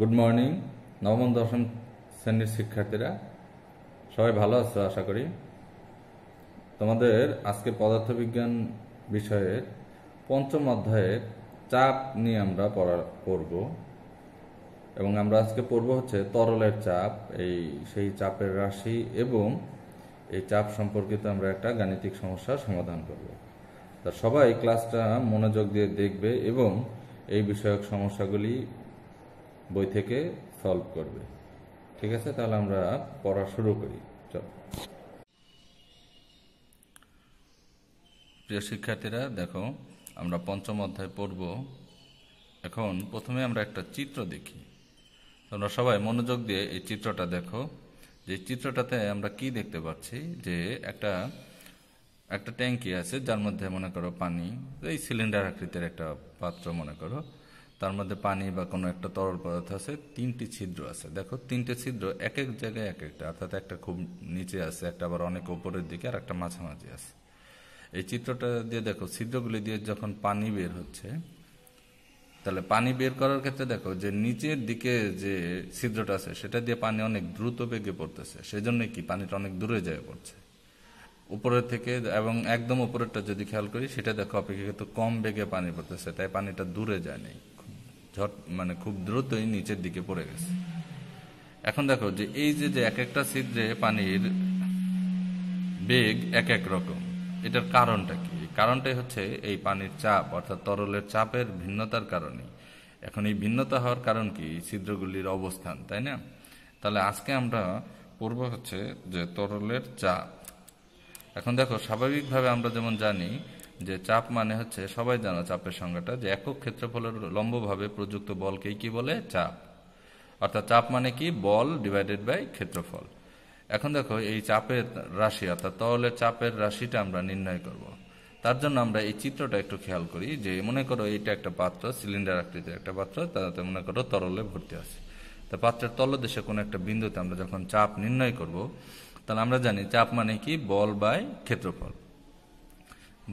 Good morning নবম দশম শ্রেণীর শিক্ষার্থীরা সবাই ভালো আছো আশা করি তোমাদের আজকে পদার্থবিজ্ঞান বিষয়ের পঞ্চম অধ্যায়ের চাপ নিয়ে আমরা পড়া পড়ব এবং আমরা আজকে পড়ব হচ্ছে তরলের চাপ এই সেই চাপের রাশি এবং এই চাপ সম্পর্কিত আমরা একটা গাণিতিক সমস্যার সমাধান করব তা সবাই ক্লাসটা মনোযোগ দিয়ে দেখবে এবং এই বিষয়ক সমস্যাগুলি বই থেকে সলভ করবে ঠিক আছে তাহলে আমরা পড়া শুরু করি চল প্রিয় শিক্ষার্থীরা দেখো আমরা পঞ্চম অধ্যায় পড়ব এখন প্রথমে আমরা একটা চিত্র দেখি তোমরা সবাই মনোযোগ দিয়ে এই চিত্রটা দেখো যে চিত্রটাতে আমরা কি দেখতে পাচ্ছি যে একটা একটা ট্যাঙ্কি আছে যার মধ্যে মনে করো পানি এই সিলিন্ডার আকৃতির একটা পাত্র মনে করো তার মধ্যে পানি বা কোনো একটা তরল পদার্থ আছে তিনটি ছিদ্র আছে দেখো তিনটে ছিদ্র এক এক জায়গায় এক একটা অর্থাৎ একটা খুব নিচে আছে একটা আবার অনেক ওপরের দিকে আর একটা মাঝামাঝি আছে এই চিত্রটা দিয়ে দেখো ছিদ্রগুলি দিয়ে যখন পানি বের হচ্ছে তাহলে পানি বের করার ক্ষেত্রে দেখো যে নিচের দিকে যে ছিদ্রটা আছে সেটা দিয়ে পানি অনেক দ্রুত বেগে পড়তেছে সেজন্যই কি পানিটা অনেক দূরে যায় পড়ছে উপরের থেকে এবং একদম উপরেরটা যদি খেয়াল করি সেটা দেখো অপেক্ষাকৃত কম বেগে পানি পড়তেছে তাই পানিটা দূরে যায় নেই ঝট মানে খুব দ্রুতই নিচের দিকে পড়ে গেছে এখন দেখো যে এই যে যে এক একটা ছিদ্রে পানির বেগ এক এক রকম এটার কারণটা কি কারণটাই হচ্ছে এই পানির চাপ অর্থাৎ তরলের চাপের ভিন্নতার কারণে এখন এই ভিন্নতা হওয়ার কারণ কি ছিদ্রগুলির অবস্থান তাই না তাহলে আজকে আমরা পূর্ব হচ্ছে যে তরলের চাপ এখন দেখো স্বাভাবিকভাবে আমরা যেমন জানি যে চাপ মানে হচ্ছে সবাই জানো চাপের সংজ্ঞাটা যে একক ক্ষেত্রফলের লম্বভাবে প্রযুক্ত বলকেই কি বলে চাপ অর্থাৎ চাপ মানে কি বল ডিভাইডেড বাই ক্ষেত্রফল এখন দেখো এই চাপের রাশি অর্থাৎ তরলের চাপের রাশিটা আমরা নির্ণয় করব। তার জন্য আমরা এই চিত্রটা একটু খেয়াল করি যে মনে করো এটা একটা পাত্র সিলিন্ডার আকৃতির একটা পাত্র তাতে মনে করো তরলে ভর্তি আছে তা পাত্রের তলদেশে কোনো একটা বিন্দুতে আমরা যখন চাপ নির্ণয় করব তাহলে আমরা জানি চাপ মানে কি বল বাই ক্ষেত্রফল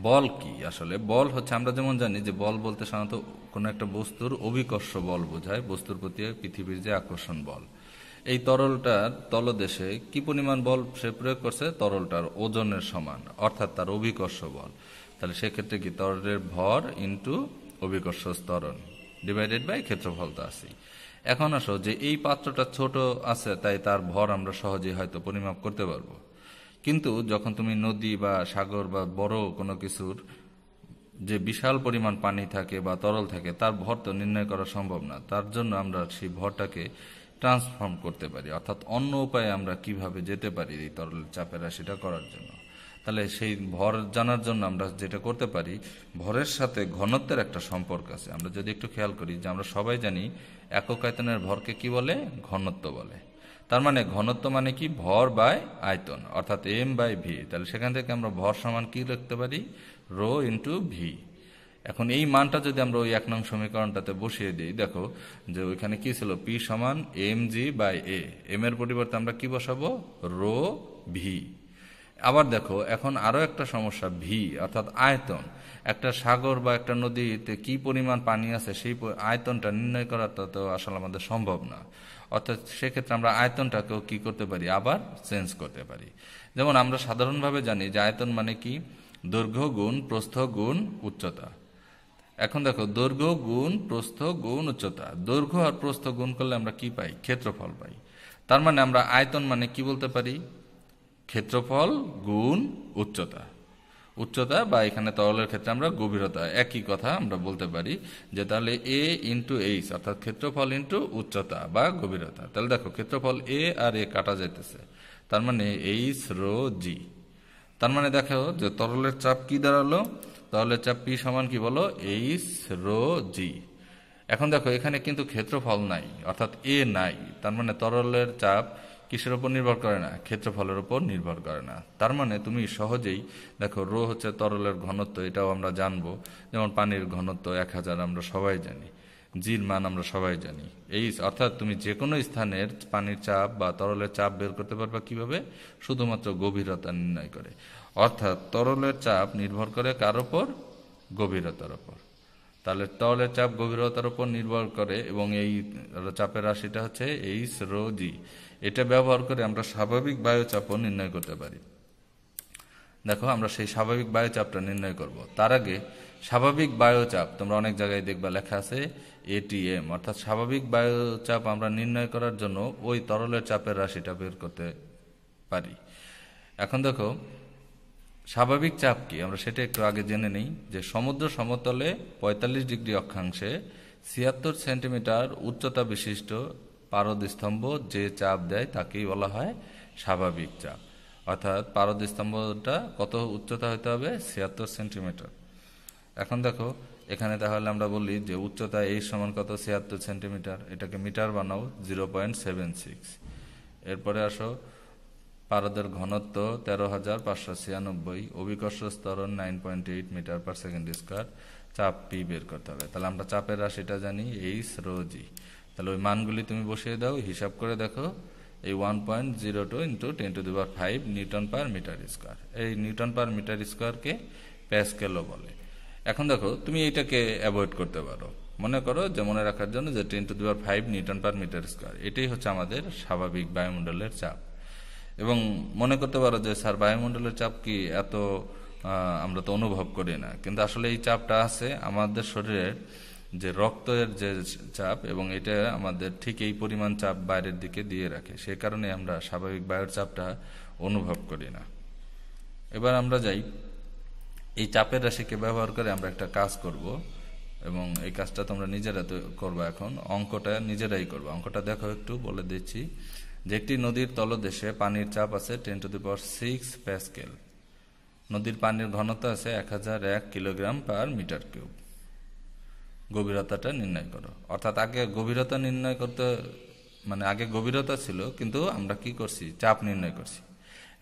বল কি আসলে বল হচ্ছে আমরা যেমন জানি যে বল বলতে সাধারণত কোনো একটা বস্তুর অভিকর্ষ বল বোঝায় বস্তুর প্রতি পৃথিবীর যে আকর্ষণ বল এই তরলটার তলদেশে কি পরিমাণ বল সে প্রয়োগ করছে তরলটার ওজনের সমান অর্থাৎ তার অভিকর্ষ বল তাহলে সেক্ষেত্রে কি তরলের ভর ইন্টু অভিকর্ষ স্তরণ ডিভাইডেড বাই ক্ষেত্রফল তো আসি এখন আসো যে এই পাত্রটা ছোট আছে তাই তার ভর আমরা সহজেই হয়তো পরিমাপ করতে পারবো কিন্তু যখন তুমি নদী বা সাগর বা বড় কোনো কিছুর যে বিশাল পরিমাণ পানি থাকে বা তরল থাকে তার ভর তো নির্ণয় করা সম্ভব না তার জন্য আমরা সেই ভরটাকে ট্রান্সফর্ম করতে পারি অর্থাৎ অন্য উপায়ে আমরা কিভাবে যেতে পারি এই তরল চাপেরা সেটা করার জন্য তাহলে সেই ভর জানার জন্য আমরা যেটা করতে পারি ভরের সাথে ঘনত্বের একটা সম্পর্ক আছে আমরা যদি একটু খেয়াল করি যে আমরা সবাই জানি একক আয়তনের ভরকে কি বলে ঘনত্ব বলে তার মানে ঘনত্ব মানে কি ভর বাই আয়তন অর্থাৎ এম বাই ভি তাহলে সেখান থেকে আমরা ভর সমান কি লিখতে পারি রো ইন্টু ভি এখন এই মানটা যদি আমরা ওই এক নং সমীকরণটাতে বসিয়ে দিই দেখো যে ওইখানে কি ছিল পি সমান M G by A M এর পরিবর্তে আমরা কি বসাবো রো ভি আবার দেখো এখন আরও একটা সমস্যা ভি অর্থাৎ আয়তন একটা সাগর বা একটা নদীতে কি পরিমাণ পানি আছে সেই আয়তনটা নির্ণয় করা তো আসলে আমাদের সম্ভব না অর্থাৎ সেক্ষেত্রে আমরা আয়তনটাকেও কি করতে পারি আবার চেঞ্জ করতে পারি যেমন আমরা সাধারণভাবে জানি যে আয়তন মানে কি দৈর্ঘ্য গুণ প্রস্থ গুণ উচ্চতা এখন দেখো দৈর্ঘ্য গুণ প্রস্থ গুণ উচ্চতা দৈর্ঘ্য আর প্রস্থ গুণ করলে আমরা কি পাই ক্ষেত্রফল পাই তার মানে আমরা আয়তন মানে কি বলতে পারি ক্ষেত্রফল গুণ উচ্চতা উচ্চতা বা এখানে তরলের ক্ষেত্রে আমরা গভীরতা একই কথা আমরা বলতে পারি যে তাহলে এ ইন্টু এইচ অর্থাৎ ক্ষেত্রফল ইন্টু উচ্চতা বা গভীরতা তাহলে দেখো ক্ষেত্রফল এ আর এ কাটা যাইতেছে তার মানে এইচ রো জি তার মানে দেখো যে তরলের চাপ কি দাঁড়ালো তরলের চাপ পি সমান কি বলো এইচ রো জি এখন দেখো এখানে কিন্তু ক্ষেত্রফল নাই অর্থাৎ এ নাই তার মানে তরলের চাপ কিসের ওপর নির্ভর করে না ক্ষেত্রফলের ওপর নির্ভর করে না তার মানে তুমি সহজেই দেখো রো হচ্ছে তরলের ঘনত্ব এটাও আমরা জানবো যেমন পানির ঘনত্ব এক হাজার আমরা সবাই জানি জির মান আমরা সবাই জানি এই অর্থাৎ তুমি যে কোনো স্থানের পানির চাপ বা তরলের চাপ বের করতে পারবা কিভাবে শুধুমাত্র গভীরতা নির্ণয় করে অর্থাৎ তরলের চাপ নির্ভর করে কার ওপর গভীরতার ওপর তাহলে তলের চাপ গভীরতার উপর নির্ভর করে এবং এই চাপের রাশিটা হচ্ছে এইস রো জি এটা ব্যবহার করে আমরা স্বাভাবিক বায়ুচাপও নির্ণয় করতে পারি দেখো আমরা সেই স্বাভাবিক বায়ুচাপটা নির্ণয় করব তার আগে স্বাভাবিক বায়ুচাপ তোমরা অনেক জায়গায় দেখবা লেখা আছে এটিএম অর্থাৎ স্বাভাবিক বায়ুচাপ আমরা নির্ণয় করার জন্য ওই তরলের চাপের রাশিটা বের করতে পারি এখন দেখো স্বাভাবিক চাপ কি আমরা সেটা একটু আগে জেনে নিই যে সমুদ্র সমতলে ৪৫ ডিগ্রি অক্ষাংশে ছিয়াত্তর সেন্টিমিটার উচ্চতা বিশিষ্ট পারদস্তম্ভ যে চাপ দেয় তাকেই বলা হয় স্বাভাবিক চাপ অর্থাৎ পারদস্তম্ভটা কত উচ্চতা হতে হবে ছিয়াত্তর সেন্টিমিটার এখন দেখো এখানে তাহলে আমরা বলি যে উচ্চতা এই সমান কত ছিয়াত্তর সেন্টিমিটার এটাকে মিটার বানাও জিরো পয়েন্ট সেভেন সিক্স এরপরে আসো পারদের ঘনত্ব তেরো হাজার পাঁচশো ছিয়ানব্বই অভিকর্ষ স্তর nine point eight metre per second square চাপ পি বের করতে হবে তাহলে আমরা চাপের রাশিটা জানি এইস রো তাহলে ওই মানগুলি তুমি বসিয়ে দাও হিসাব করে দেখো এই one point zero two into ten to the power five newton per metre square এই নিউটন পার মিটার স্কোয়ারকে প্যাসকেলও বলে এখন দেখো তুমি এটাকে অ্যাভয়েড করতে পারো মনে করো যে মনে রাখার জন্য যে ten to the power five newton per metre square এটাই হচ্ছে আমাদের স্বাভাবিক বায়ুমণ্ডলের চাপ এবং মনে করতে পারো যে স্যার বায়ুমণ্ডলের চাপ কি এত আমরা তো অনুভব করি না কিন্তু আসলে এই চাপটা আছে আমাদের শরীরের যে রক্তের যে চাপ এবং এটা আমাদের ঠিক এই পরিমাণ চাপ বাইরের দিকে দিয়ে রাখে সে কারণে আমরা স্বাভাবিক বায়ুর চাপটা অনুভব করি না এবার আমরা যাই এই চাপের রাশিকে ব্যবহার করে আমরা একটা কাজ করব এবং এই কাজটা তোমরা নিজেরা তো করবো এখন অঙ্কটা নিজেরাই করবো অঙ্কটা দেখো একটু বলে দিচ্ছি যেটি নদীর তলদেশে পানির চাপ আছে ten to the power six pascal নদীর পানির ঘনত্ব আছে এক হাজার এক কিলোগ্রাম পার মিটার কিউব গভীরতাটা নির্ণয় করো অর্থাৎ আগে গভীরতা নির্ণয় করতে মানে আগে গভীরতা ছিল কিন্তু আমরা কি করছি চাপ নির্ণয় করছি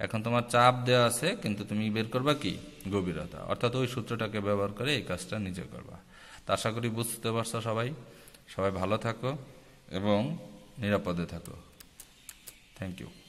এখন তোমার চাপ দেওয়া আছে কিন্তু তুমি বের করবা কি গভীরতা অর্থাৎ ওই সূত্রটাকে ব্যবহার করে এই কাজটা নিজে করবা তা আশা করি বুঝতে পারছো সবাই সবাই ভালো থাকো এবং নিরাপদে থাকো Thank you.